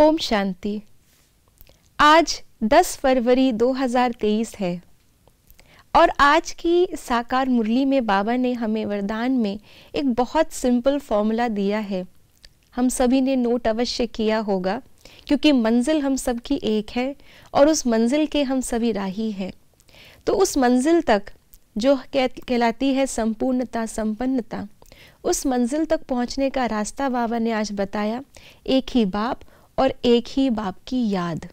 ओम शांति आज 10 फरवरी 2023 है और आज की साकार मुरली में बाबा ने हमें वरदान में एक बहुत सिंपल फॉर्मूला दिया है हम सभी ने नोट अवश्य किया होगा क्योंकि मंजिल हम सबकी एक है और उस मंजिल के हम सभी राही हैं तो उस मंजिल तक जो कहलाती है संपूर्णता संपन्नता उस मंजिल तक पहुंचने का रास्ता बाबा ने आज बताया एक ही बाप और एक ही बाप की याद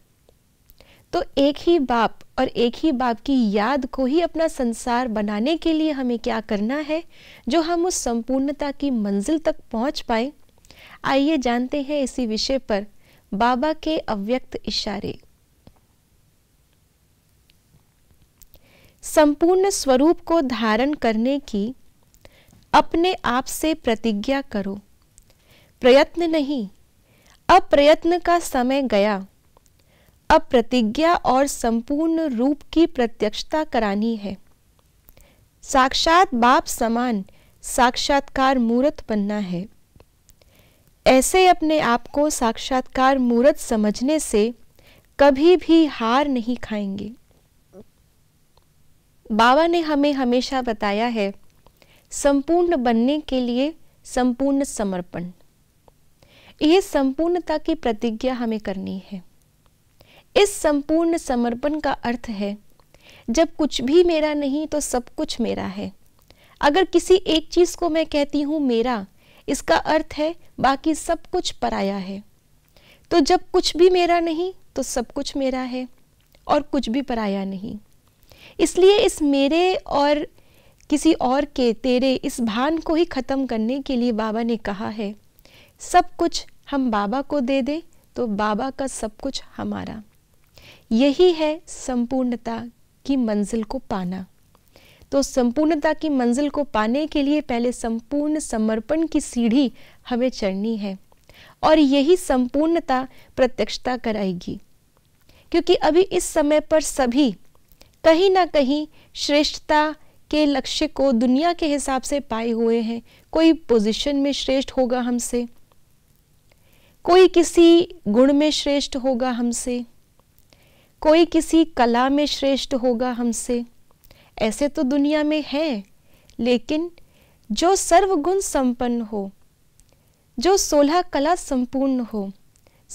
तो एक ही बाप और एक ही बाप की याद को ही अपना संसार बनाने के लिए हमें क्या करना है जो हम उस संपूर्णता की मंजिल तक पहुंच पाए आइए जानते हैं इसी विषय पर बाबा के अव्यक्त इशारे संपूर्ण स्वरूप को धारण करने की अपने आप से प्रतिज्ञा करो प्रयत्न नहीं अप्रयत्न प्रयत्न का समय गया अब प्रतिज्ञा और संपूर्ण रूप की प्रत्यक्षता करानी है साक्षात बाप समान साक्षात्कार मूर्त बनना है ऐसे अपने आप को साक्षात्कार मूर्त समझने से कभी भी हार नहीं खाएंगे बाबा ने हमें हमेशा बताया है संपूर्ण बनने के लिए संपूर्ण समर्पण यह संपूर्णता की प्रतिज्ञा हमें करनी है इस संपूर्ण समर्पण का अर्थ है जब कुछ भी मेरा नहीं तो सब कुछ मेरा है अगर किसी एक चीज को मैं कहती हूँ मेरा इसका अर्थ है बाकी सब कुछ पराया है तो जब कुछ भी मेरा नहीं तो सब कुछ मेरा है और कुछ भी पराया नहीं इसलिए इस मेरे और किसी और के तेरे इस भान को ही ख़त्म करने के लिए बाबा ने कहा है सब कुछ हम बाबा को दे दें तो बाबा का सब कुछ हमारा यही है संपूर्णता की मंजिल को पाना तो संपूर्णता की मंजिल को पाने के लिए पहले संपूर्ण समर्पण की सीढ़ी हमें चढ़नी है और यही संपूर्णता प्रत्यक्षता कराएगी क्योंकि अभी इस समय पर सभी कहीं ना कहीं श्रेष्ठता के लक्ष्य को दुनिया के हिसाब से पाए हुए हैं कोई पोजीशन में श्रेष्ठ होगा हमसे कोई किसी गुण में श्रेष्ठ होगा हमसे कोई किसी कला में श्रेष्ठ होगा हमसे ऐसे तो दुनिया में है लेकिन जो सर्वगुण संपन्न हो जो सोलह कला संपूर्ण हो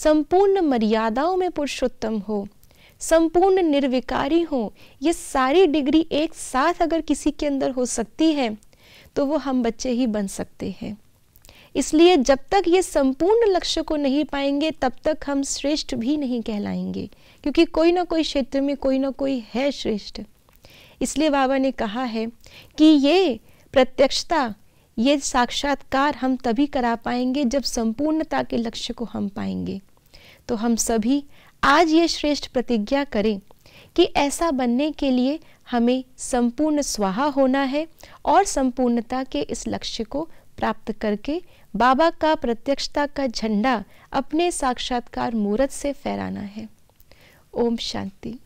संपूर्ण मर्यादाओं में पुरुषोत्तम हो संपूर्ण निर्विकारी हो ये सारी डिग्री एक साथ अगर किसी के अंदर हो सकती है तो वो हम बच्चे ही बन सकते हैं इसलिए जब तक ये संपूर्ण लक्ष्य को नहीं पाएंगे तब तक हम श्रेष्ठ भी नहीं कहलाएंगे क्योंकि कोई ना कोई क्षेत्र में कोई ना कोई है श्रेष्ठ इसलिए बाबा ने कहा है कि ये प्रत्यक्षता ये साक्षात्कार हम तभी करा पाएंगे जब संपूर्णता के लक्ष्य को हम पाएंगे तो हम सभी आज ये श्रेष्ठ प्रतिज्ञा करें कि ऐसा बनने के लिए हमें संपूर्ण स्वाहा होना है और संपूर्णता के इस लक्ष्य को प्राप्त करके बाबा का प्रत्यक्षता का झंडा अपने साक्षात्कार मूर्त से फहराना है ओम शांति